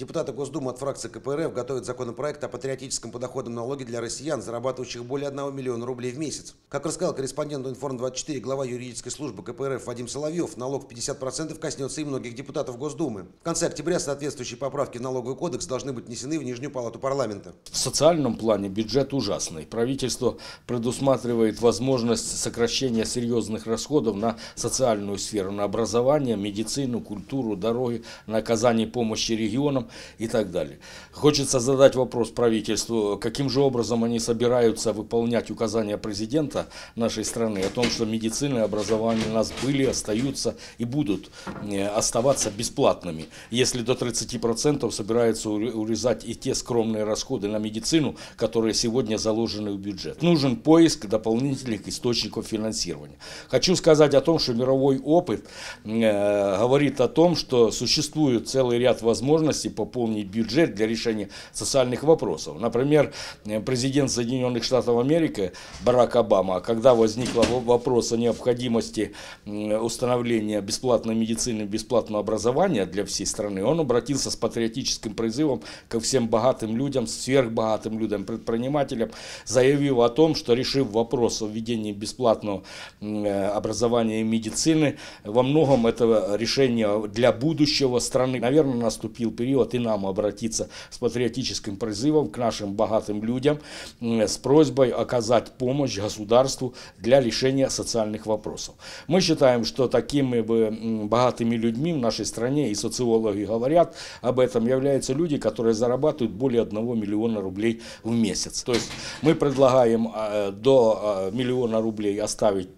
Депутаты Госдумы от фракции КПРФ готовят законопроект о патриотическом подоходном налоге для россиян, зарабатывающих более 1 миллиона рублей в месяц. Как рассказал корреспонденту «Информ-24» глава юридической службы КПРФ Вадим Соловьев, налог в 50% коснется и многих депутатов Госдумы. В конце октября соответствующие поправки в налоговый кодекс должны быть внесены в Нижнюю палату парламента. В социальном плане бюджет ужасный. Правительство предусматривает возможность сокращения серьезных расходов на социальную сферу, на образование, медицину, культуру, дороги, на оказание помощи регионам, и так далее. Хочется задать вопрос правительству, каким же образом они собираются выполнять указания президента нашей страны о том, что медицина и образование у нас были, остаются и будут э, оставаться бесплатными, если до 30% собираются урезать и те скромные расходы на медицину, которые сегодня заложены в бюджет. Нужен поиск дополнительных источников финансирования. Хочу сказать о том, что мировой опыт э, говорит о том, что существует целый ряд возможностей пополнить бюджет для решения социальных вопросов. Например, э, президент Соединенных Штатов Америки Барак Обама, когда возникла вопрос о необходимости установления бесплатной медицины, бесплатного образования для всей страны, он обратился с патриотическим призывом ко всем богатым людям, сверхбогатым людям, предпринимателям, заявив о том, что решив вопрос о введении бесплатного э, образования и медицины, во многом это решение для будущего страны. Наверное, наступил период вот и нам обратиться с патриотическим призывом к нашим богатым людям с просьбой оказать помощь государству для решения социальных вопросов. Мы считаем, что такими бы богатыми людьми в нашей стране, и социологи говорят об этом, являются люди, которые зарабатывают более 1 миллиона рублей в месяц. То есть мы предлагаем э, до э, миллиона рублей оставить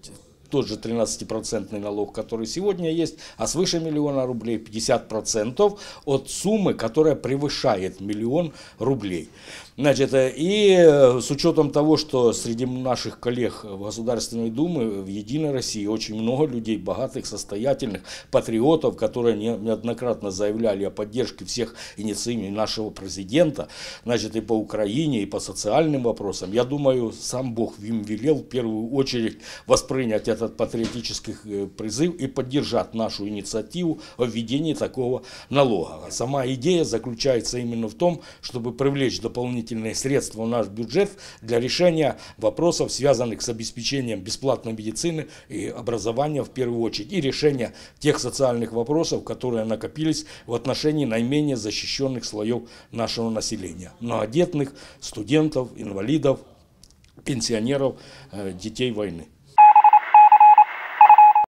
тот же 13% налог, который сегодня есть, а свыше миллиона рублей 50% от суммы, которая превышает миллион рублей. Значит, э, и э, с учетом того, что среди наших коллег в Государственной Думе, в Единой России очень много людей, богатых, состоятельных, патриотов, которые неоднократно заявляли о поддержке всех инициатив нашего президента, значит, и по Украине, и по социальным вопросам. Я думаю, сам Бог им велел в первую очередь воспринять этот патриотический э, призыв и поддержать нашу инициативу о введении такого налога. Сама идея заключается именно в том, чтобы привлечь дополнительные дополнительные средства в наш бюджет для решения вопросов, связанных с обеспечением бесплатной медицины и образования в первую очередь, и решения тех социальных вопросов, которые накопились в отношении наименее защищенных слоев нашего населения – многодетных, студентов, инвалидов, пенсионеров, э, детей войны.